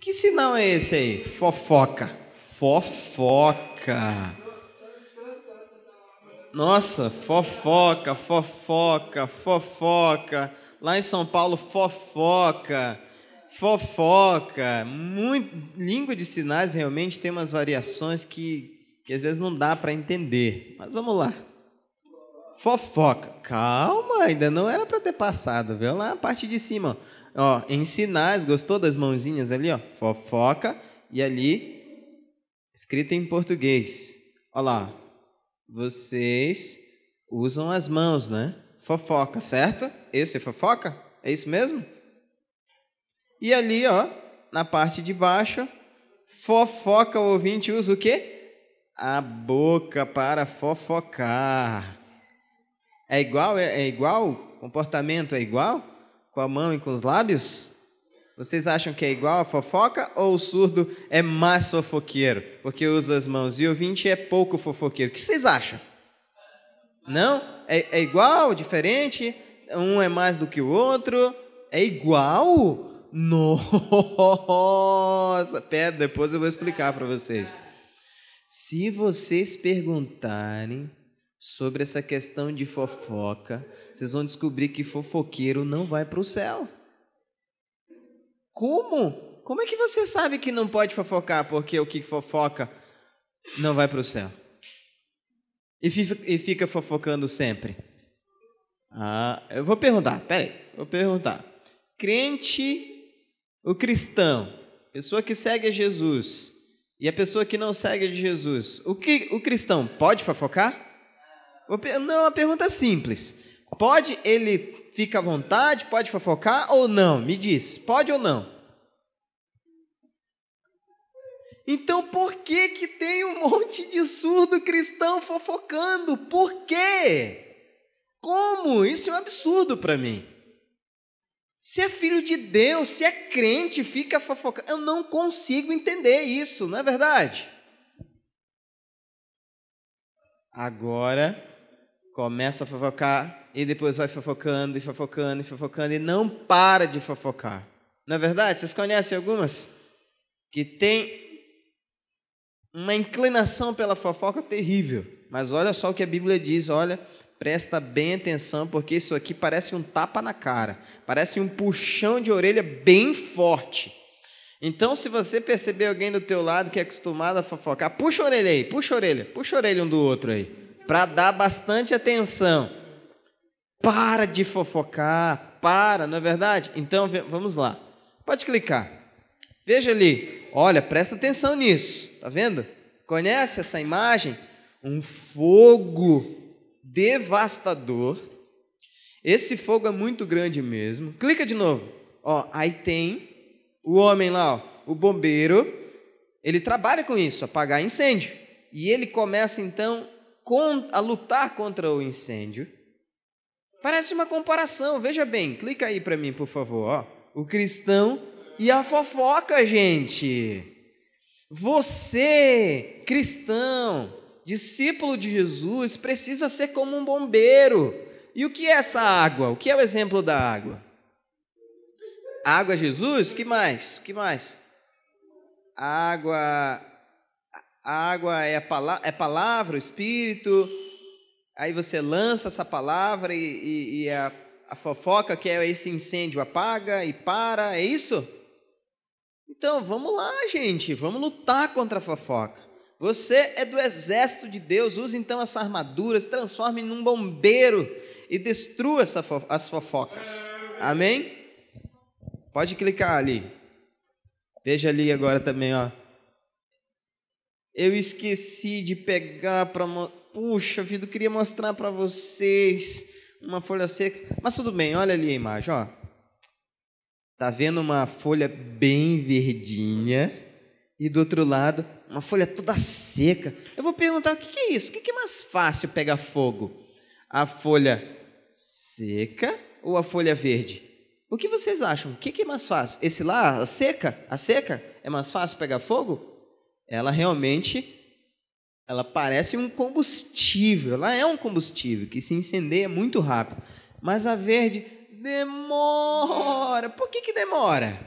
Que sinal é esse aí? Fofoca. Fofoca. Nossa, fofoca, fofoca, fofoca. Lá em São Paulo, fofoca. Fofoca. Muito... Língua de sinais realmente tem umas variações que, que às vezes não dá para entender. Mas vamos lá. Fofoca. Calma, ainda não era para ter passado, viu? Lá na parte de cima, ó. Ó, em sinais, gostou das mãozinhas ali, ó? Fofoca. E ali, escrito em português. Olha lá. Vocês usam as mãos, né? Fofoca, certo? Esse é fofoca? É isso mesmo? E ali, ó, na parte de baixo, fofoca, o ouvinte usa o quê? A boca para fofocar. É igual? É, é igual? comportamento é igual? com a mão e com os lábios? Vocês acham que é igual a fofoca ou o surdo é mais fofoqueiro, porque usa as mãos e o ouvinte é pouco fofoqueiro? O que vocês acham? Não? É, é igual, diferente? Um é mais do que o outro? É igual? Nossa! Pera, depois eu vou explicar para vocês. Se vocês perguntarem sobre essa questão de fofoca, vocês vão descobrir que fofoqueiro não vai para o céu. Como? Como é que você sabe que não pode fofocar porque o que fofoca não vai para o céu? E fica, e fica fofocando sempre? Ah, eu vou perguntar, peraí, vou perguntar. Crente, o cristão, pessoa que segue a Jesus e a pessoa que não segue a Jesus, o, que, o cristão pode fofocar? Não, uma pergunta simples. Pode ele ficar à vontade, pode fofocar ou não? Me diz, pode ou não? Então por que que tem um monte de surdo cristão fofocando? Por quê? Como? Isso é um absurdo para mim. Se é filho de Deus, se é crente, fica fofocando. Eu não consigo entender isso, não é verdade? Agora, começa a fofocar e depois vai fofocando e fofocando e fofocando e não para de fofocar. Na é verdade, vocês conhecem algumas que têm uma inclinação pela fofoca terrível. Mas olha só o que a Bíblia diz, olha, presta bem atenção, porque isso aqui parece um tapa na cara, parece um puxão de orelha bem forte. Então, se você perceber alguém do teu lado que é acostumado a fofocar, puxa a orelha aí, puxa a orelha, puxa a orelha um do outro aí para dar bastante atenção. Para de fofocar, para, não é verdade? Então vamos lá. Pode clicar. Veja ali. Olha, presta atenção nisso. Tá vendo? Conhece essa imagem? Um fogo devastador. Esse fogo é muito grande mesmo. Clica de novo. Ó, aí tem o homem lá, ó, o bombeiro. Ele trabalha com isso, apagar incêndio. E ele começa então a lutar contra o incêndio. Parece uma comparação, veja bem, clica aí para mim, por favor. Ó. O cristão e a fofoca, gente. Você, cristão, discípulo de Jesus, precisa ser como um bombeiro. E o que é essa água? O que é o exemplo da água? água Jesus? Que mais? Que mais? A água a água é, a pala é palavra, o espírito, aí você lança essa palavra e, e, e a, a fofoca, que é esse incêndio, apaga e para, é isso? Então vamos lá, gente, vamos lutar contra a fofoca. Você é do exército de Deus, use então essa armadura, se transforme num bombeiro e destrua essa fo as fofocas. Amém? Pode clicar ali. Veja ali agora também, ó. Eu esqueci de pegar para. Puxa vida, eu queria mostrar para vocês uma folha seca. Mas tudo bem, olha ali a imagem, ó. Tá vendo uma folha bem verdinha e do outro lado uma folha toda seca. Eu vou perguntar o que é isso? O que é mais fácil pegar fogo? A folha seca ou a folha verde? O que vocês acham? O que é mais fácil? Esse lá, a seca, a seca é mais fácil pegar fogo? ela realmente ela parece um combustível, ela é um combustível que se incendeia muito rápido. Mas a verde demora. Por que, que demora?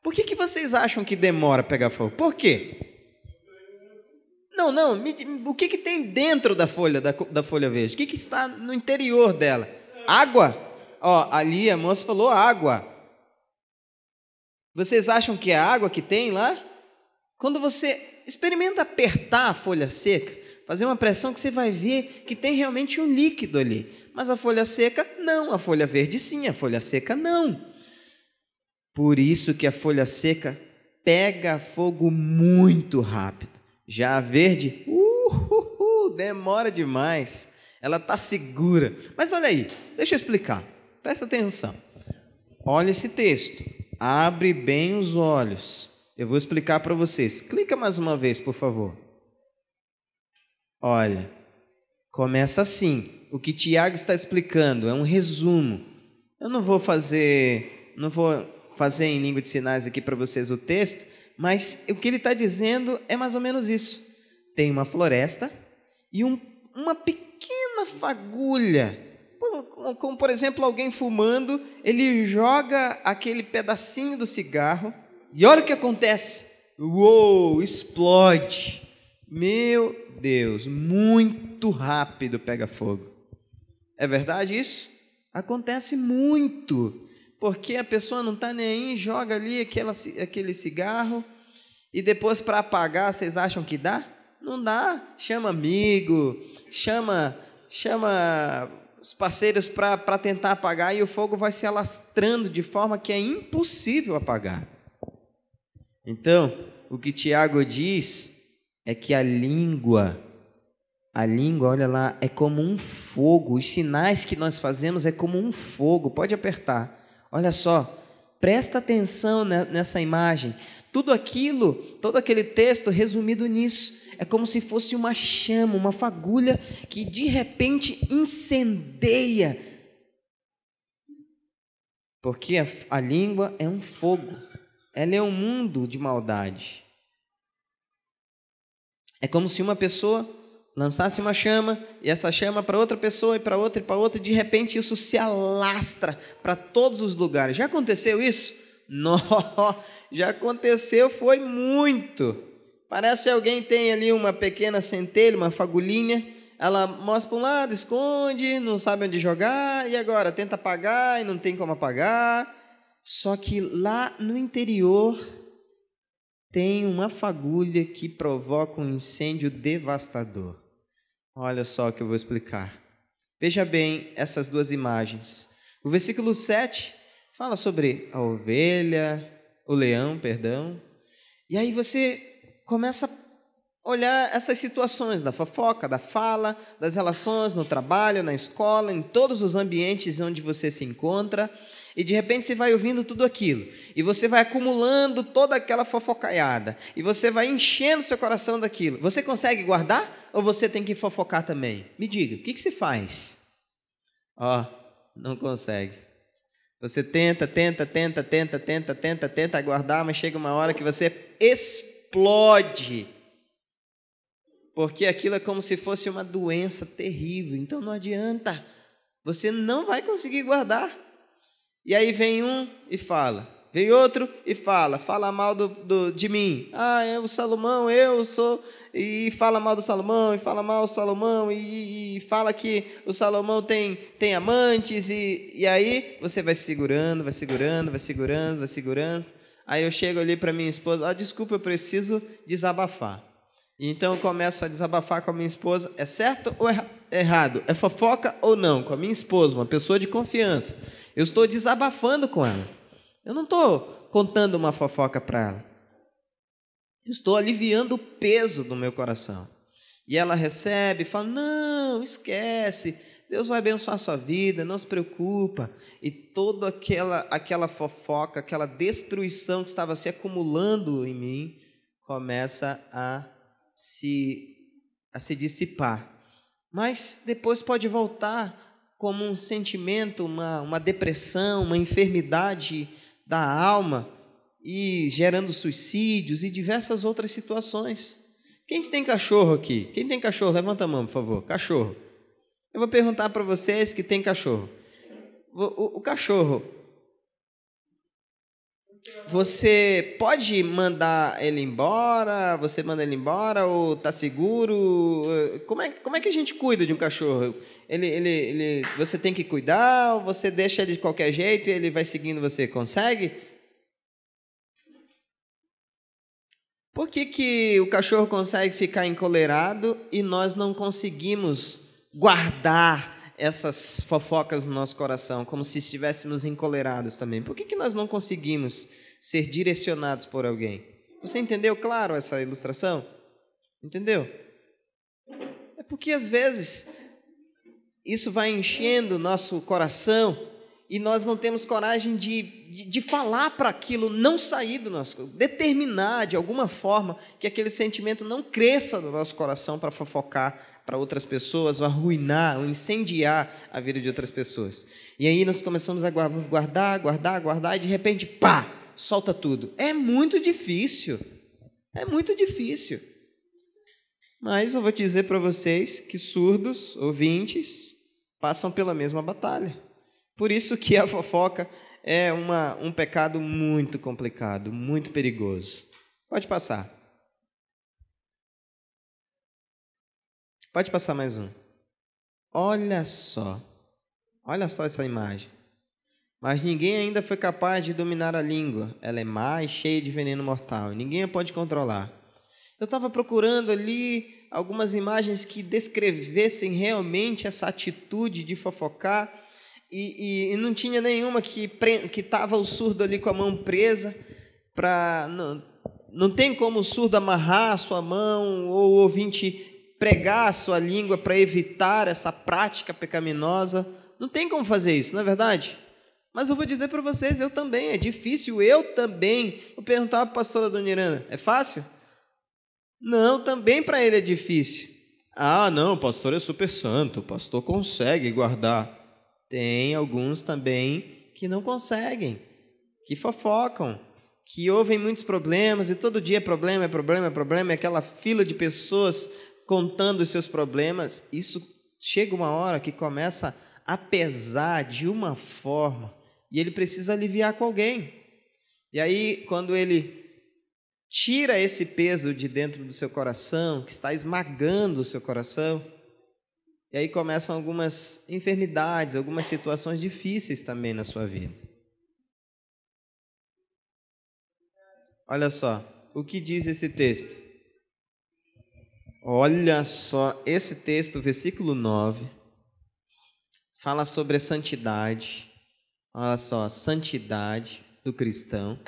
Por que, que vocês acham que demora pegar fogo? Por quê? Não, não, me, o que, que tem dentro da folha da, da folha verde? O que, que está no interior dela? Água? Ó, ali a moça falou água. Vocês acham que é água que tem lá? Quando você Experimenta apertar a folha seca, fazer uma pressão que você vai ver que tem realmente um líquido ali. Mas a folha seca, não. A folha verde, sim. A folha seca, não. Por isso que a folha seca pega fogo muito rápido. Já a verde, uh, uh, uh demora demais. Ela está segura. Mas olha aí, deixa eu explicar. Presta atenção. Olha esse texto. Abre bem os olhos. Eu vou explicar para vocês. Clica mais uma vez, por favor. Olha, começa assim. O que Tiago está explicando é um resumo. Eu não vou fazer, não vou fazer em língua de sinais aqui para vocês o texto, mas o que ele está dizendo é mais ou menos isso. Tem uma floresta e um, uma pequena fagulha, como, como por exemplo alguém fumando, ele joga aquele pedacinho do cigarro e olha o que acontece. Uou, explode. Meu Deus, muito rápido pega fogo. É verdade isso? Acontece muito. Porque a pessoa não está nem aí, joga ali aquela, aquele cigarro e depois para apagar, vocês acham que dá? Não dá. Chama amigo, chama, chama os parceiros para tentar apagar e o fogo vai se alastrando de forma que é impossível apagar. Então, o que Tiago diz é que a língua, a língua, olha lá, é como um fogo. Os sinais que nós fazemos é como um fogo. Pode apertar. Olha só, presta atenção nessa imagem. Tudo aquilo, todo aquele texto resumido nisso, é como se fosse uma chama, uma fagulha que de repente incendeia. Porque a, a língua é um fogo ela é um mundo de maldade. É como se uma pessoa lançasse uma chama e essa chama para outra pessoa e para outra e para outra e de repente isso se alastra para todos os lugares. Já aconteceu isso? Não, já aconteceu, foi muito. Parece que alguém tem ali uma pequena centelha, uma fagulhinha, ela mostra para um lado, esconde, não sabe onde jogar e agora tenta apagar e não tem como apagar. Só que lá no interior tem uma fagulha que provoca um incêndio devastador. Olha só o que eu vou explicar. Veja bem essas duas imagens. O versículo 7 fala sobre a ovelha, o leão, perdão. E aí você começa a olhar essas situações da fofoca, da fala, das relações no trabalho, na escola, em todos os ambientes onde você se encontra, e de repente você vai ouvindo tudo aquilo, e você vai acumulando toda aquela fofocaiada, e você vai enchendo seu coração daquilo. Você consegue guardar ou você tem que fofocar também? Me diga, o que, que se faz? Ó, oh, não consegue. Você tenta, tenta, tenta, tenta, tenta, tenta, tenta aguardar, mas chega uma hora que você explode porque aquilo é como se fosse uma doença terrível. Então não adianta, você não vai conseguir guardar. E aí vem um e fala, vem outro e fala, fala mal do, do, de mim. Ah, é o Salomão, eu sou. E fala mal do Salomão, e fala mal do Salomão, e, e fala que o Salomão tem, tem amantes, e, e aí você vai segurando, vai segurando, vai segurando, vai segurando. Aí eu chego ali para minha esposa, ah, desculpa, eu preciso desabafar. Então eu começo a desabafar com a minha esposa, é certo ou é errado? É fofoca ou não? Com a minha esposa, uma pessoa de confiança. Eu estou desabafando com ela. Eu não estou contando uma fofoca para ela. Eu estou aliviando o peso do meu coração. E ela recebe e fala: Não, esquece. Deus vai abençoar a sua vida, não se preocupa. E toda aquela, aquela fofoca, aquela destruição que estava se acumulando em mim, começa a se a se dissipar. Mas depois pode voltar como um sentimento, uma, uma depressão, uma enfermidade da alma e gerando suicídios e diversas outras situações. Quem que tem cachorro aqui? Quem tem cachorro? Levanta a mão, por favor. Cachorro. Eu vou perguntar para vocês que tem cachorro. O, o, o cachorro, você pode mandar ele embora? Você manda ele embora ou tá seguro? Eh, como é, como é que a gente cuida de um cachorro? Ele, ele, ele, você tem que cuidar ou você deixa ele de qualquer jeito e ele vai seguindo você? Consegue? Por que, que o cachorro consegue ficar encolerado e nós não conseguimos guardar essas fofocas no nosso coração, como se estivéssemos encolerados também? Por que, que nós não conseguimos ser direcionados por alguém? Você entendeu, claro, essa ilustração? Entendeu? É porque às vezes isso vai enchendo o nosso coração e nós não temos coragem de, de, de falar para aquilo não sair do nosso determinar de alguma forma que aquele sentimento não cresça no nosso coração para fofocar para outras pessoas, ou arruinar, ou incendiar a vida de outras pessoas. E aí nós começamos a guardar, guardar, guardar, e de repente, pá, solta tudo. É muito difícil. É muito difícil. Mas eu vou dizer para vocês que surdos, ouvintes, passam pela mesma batalha. Por isso que a fofoca é uma, um pecado muito complicado, muito perigoso. Pode passar. Pode passar mais um. Olha só. Olha só essa imagem. Mas ninguém ainda foi capaz de dominar a língua. Ela é má e cheia de veneno mortal. Ninguém a pode controlar. Eu estava procurando ali algumas imagens que descrevessem realmente essa atitude de fofocar e, e, e não tinha nenhuma que que tava o surdo ali com a mão presa para não, não tem como o surdo amarrar a sua mão ou o ouvinte pregar a sua língua para evitar essa prática pecaminosa. Não tem como fazer isso, não é verdade? Mas eu vou dizer para vocês, eu também, é difícil, eu também. Vou perguntar para a pastora Dona Irana, é fácil? Não, também para ele é difícil. Ah, não, o pastor é super santo, o pastor consegue guardar. Tem alguns também que não conseguem, que fofocam, que ouvem muitos problemas e todo dia é problema, é problema, é problema, é aquela fila de pessoas contando os seus problemas, isso chega uma hora que começa a pesar de uma forma e ele precisa aliviar com alguém. E aí, quando ele tira esse peso de dentro do seu coração, que está esmagando o seu coração, e aí começam algumas enfermidades, algumas situações difíceis também na sua vida. Olha só, o que diz esse texto? Olha só, esse texto, versículo 9, fala sobre a santidade. Olha só, a santidade do cristão.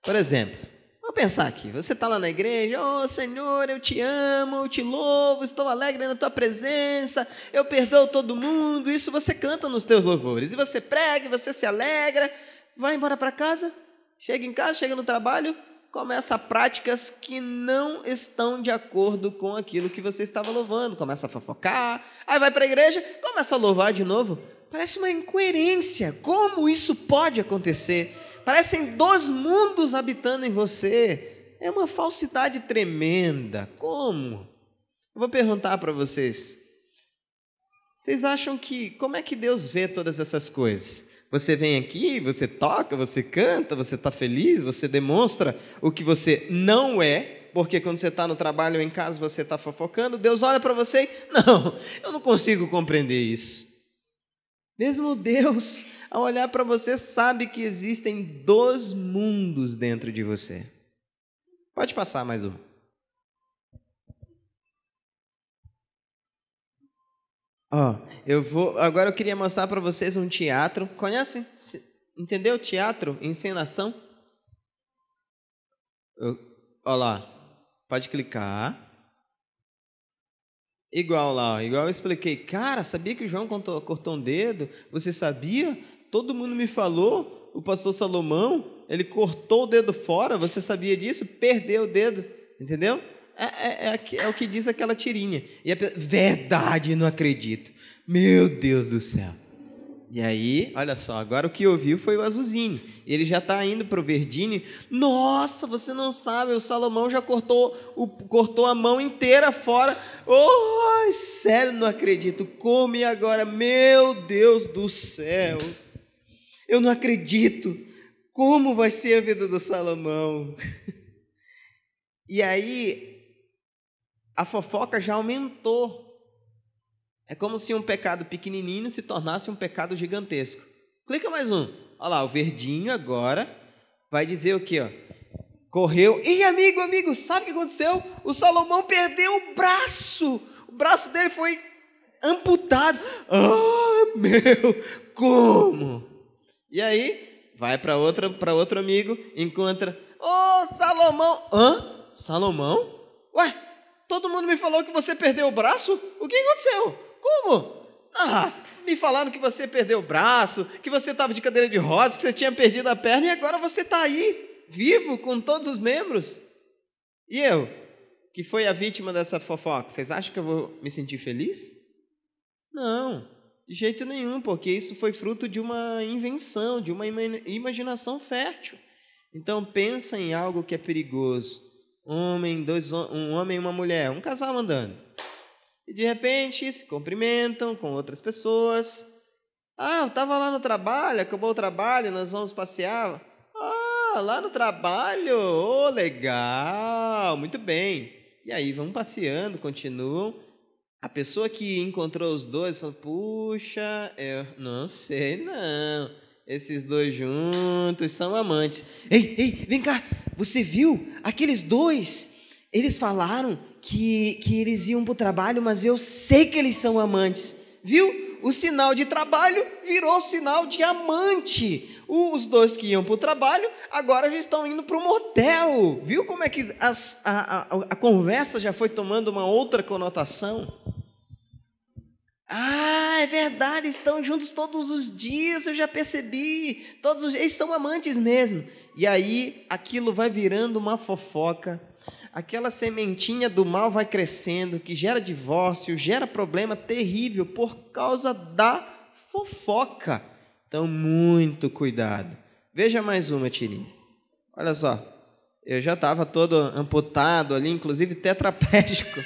Por exemplo, vamos pensar aqui: você está lá na igreja, oh Senhor, eu te amo, eu te louvo, estou alegre na tua presença, eu perdoo todo mundo. Isso você canta nos teus louvores, e você prega, você se alegra, vai embora para casa, chega em casa, chega no trabalho, começa práticas que não estão de acordo com aquilo que você estava louvando. Começa a fofocar, aí vai para a igreja, começa a louvar de novo. Parece uma incoerência. Como isso pode acontecer? Parecem dois mundos habitando em você. É uma falsidade tremenda. Como? Eu vou perguntar para vocês. Vocês acham que como é que Deus vê todas essas coisas? Você vem aqui, você toca, você canta, você está feliz, você demonstra o que você não é, porque quando você está no trabalho ou em casa você está fofocando, Deus olha para você e, não, eu não consigo compreender isso. Mesmo Deus, ao olhar para você, sabe que existem dois mundos dentro de você. Pode passar mais um. Ó, eu vou. Agora eu queria mostrar para vocês um teatro. Conhecem? Entendeu? Teatro, encenação. Eu, lá, pode clicar. Igual lá, ó, igual eu expliquei. Cara, sabia que o João contou, cortou um dedo? Você sabia? Todo mundo me falou. O pastor Salomão, ele cortou o dedo fora. Você sabia disso? Perdeu o dedo, entendeu? É, é, é, é, o que diz aquela tirinha. E a pessoa, verdade, não acredito. Meu Deus do céu. E aí, olha só, agora o que ouviu foi o azuzinho Ele já está indo para o Verdini. Nossa, você não sabe, o Salomão já cortou, o, cortou a mão inteira fora. Oh, sério, não acredito. Come agora, meu Deus do céu. Eu não acredito. Como vai ser a vida do Salomão? E aí, a fofoca já aumentou. É como se um pecado pequenininho se tornasse um pecado gigantesco. Clica mais um. Olha lá, o verdinho agora vai dizer o quê? Ó? Correu. E amigo, amigo, sabe o que aconteceu? O Salomão perdeu o braço. O braço dele foi amputado. Ah, oh, meu, como? E aí, vai para outra, para outro amigo, encontra. Ô, oh, Salomão. Hã? Salomão? Ué, Todo mundo me falou que você perdeu o braço? O que aconteceu? Como? Ah, me falaram que você perdeu o braço, que você estava de cadeira de rodas, que você tinha perdido a perna e agora você está aí, vivo, com todos os membros. E eu, que foi a vítima dessa fofoca, vocês acham que eu vou me sentir feliz? Não, de jeito nenhum, porque isso foi fruto de uma invenção, de uma imaginação fértil. Então pensa em algo que é perigoso homem, dois, um homem e uma mulher, um casal andando. E de repente se cumprimentam com outras pessoas. Ah, eu estava lá no trabalho, acabou o trabalho, nós vamos passear. Ah, lá no trabalho, oh, legal, muito bem. E aí vão passeando, continuam. A pessoa que encontrou os dois falou: Puxa, eu não sei não. Esses dois juntos são amantes. Ei, ei, vem cá. Você viu? Aqueles dois, eles falaram que, que eles iam para o trabalho, mas eu sei que eles são amantes. Viu? O sinal de trabalho virou sinal de amante. Os dois que iam para o trabalho agora já estão indo para o motel. Viu como é que as, a, a, a conversa já foi tomando uma outra conotação? Ah, é verdade, estão juntos todos os dias, eu já percebi. Todos os... eles são amantes mesmo. E aí aquilo vai virando uma fofoca. Aquela sementinha do mal vai crescendo, que gera divórcio, gera problema terrível por causa da fofoca. Então, muito cuidado. Veja mais uma, Tirinha. Olha só. Eu já estava todo amputado ali, inclusive tetraplégico.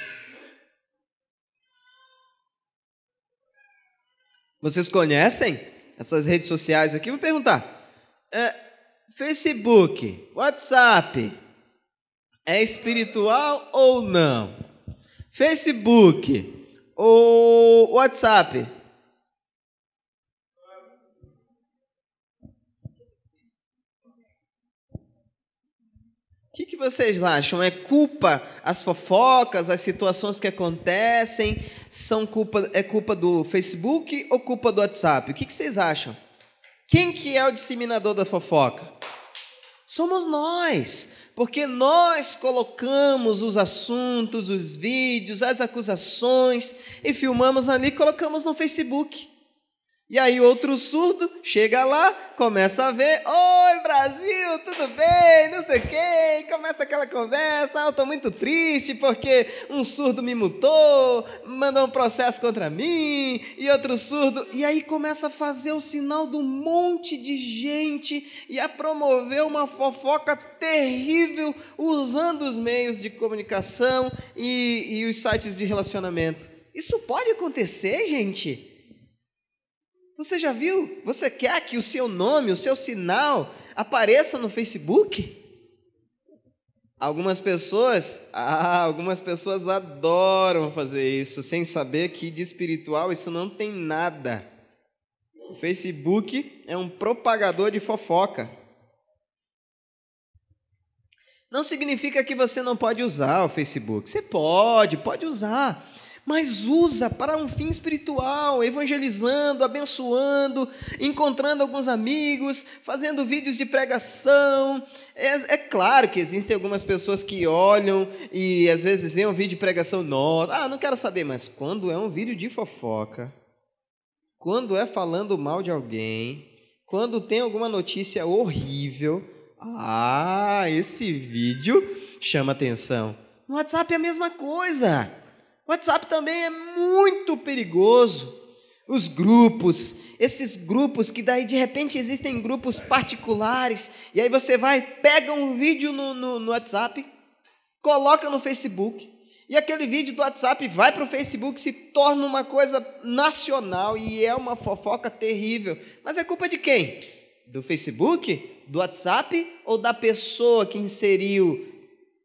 Vocês conhecem essas redes sociais aqui? Vou perguntar. É, Facebook, WhatsApp, é espiritual ou não? Facebook ou WhatsApp que, que vocês acham? É culpa as fofocas, as situações que acontecem? São culpa, é culpa do Facebook ou culpa do WhatsApp? O que, que vocês acham? Quem que é o disseminador da fofoca? Somos nós, porque nós colocamos os assuntos, os vídeos, as acusações e filmamos ali e colocamos no Facebook. E aí outro surdo chega lá, começa a ver, oi Brasil, tudo bem, não sei o começa aquela conversa, ah, eu tô muito triste porque um surdo me mutou, mandou um processo contra mim, e outro surdo, e aí começa a fazer o sinal do monte de gente e a promover uma fofoca terrível usando os meios de comunicação e, e os sites de relacionamento. Isso pode acontecer, gente? Você já viu? Você quer que o seu nome, o seu sinal apareça no Facebook? Algumas pessoas, ah, algumas pessoas adoram fazer isso, sem saber que de espiritual isso não tem nada. O Facebook é um propagador de fofoca. Não significa que você não pode usar o Facebook. Você pode, pode usar mas usa para um fim espiritual, evangelizando, abençoando, encontrando alguns amigos, fazendo vídeos de pregação. É, é claro que existem algumas pessoas que olham e às vezes veem um vídeo de pregação nossa. Ah, não quero saber, mas quando é um vídeo de fofoca, quando é falando mal de alguém, quando tem alguma notícia horrível, ah, esse vídeo chama atenção. No WhatsApp é a mesma coisa. WhatsApp também é muito perigoso. Os grupos, esses grupos que daí de repente existem grupos particulares, e aí você vai, pega um vídeo no, no, no WhatsApp, coloca no Facebook, e aquele vídeo do WhatsApp vai para o Facebook, se torna uma coisa nacional e é uma fofoca terrível. Mas é culpa de quem? Do Facebook? Do WhatsApp? Ou da pessoa que inseriu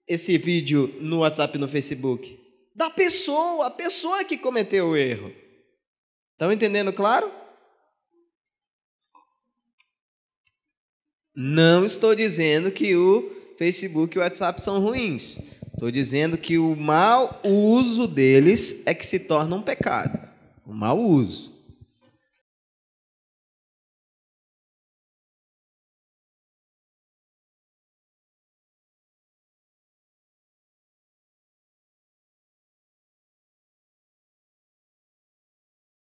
esse vídeo no WhatsApp no Facebook? da pessoa, a pessoa que cometeu o erro. Estão entendendo claro? Não estou dizendo que o Facebook e o WhatsApp são ruins. Estou dizendo que o mau uso deles é que se torna um pecado. O mau uso.